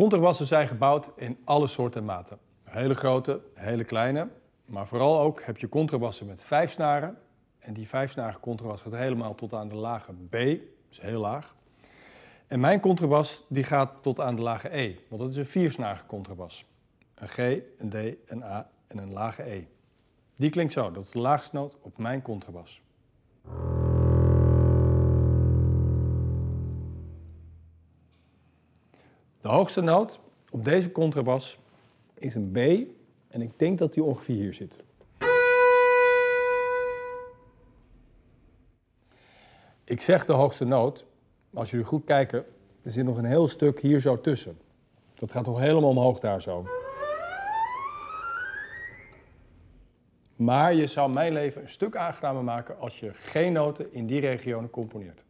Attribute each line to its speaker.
Speaker 1: Contrabassen dus zijn gebouwd in alle soorten en maten. Hele grote, hele kleine. Maar vooral ook heb je contrabassen met vijf snaren. En die vijfsnarige contrabas gaat helemaal tot aan de lage B. is dus heel laag. En mijn contrabas die gaat tot aan de lage E. Want dat is een viersnarige contrabas. Een G, een D, een A en een lage E. Die klinkt zo. Dat is de laagste noot op mijn contrabas. De hoogste noot op deze contrabas is een B en ik denk dat die ongeveer hier zit. Ik zeg de hoogste noot, maar als jullie goed kijken, er zit nog een heel stuk hier zo tussen. Dat gaat nog helemaal omhoog daar zo. Maar je zou mijn leven een stuk aangenamer maken als je geen noten in die regionen componeert.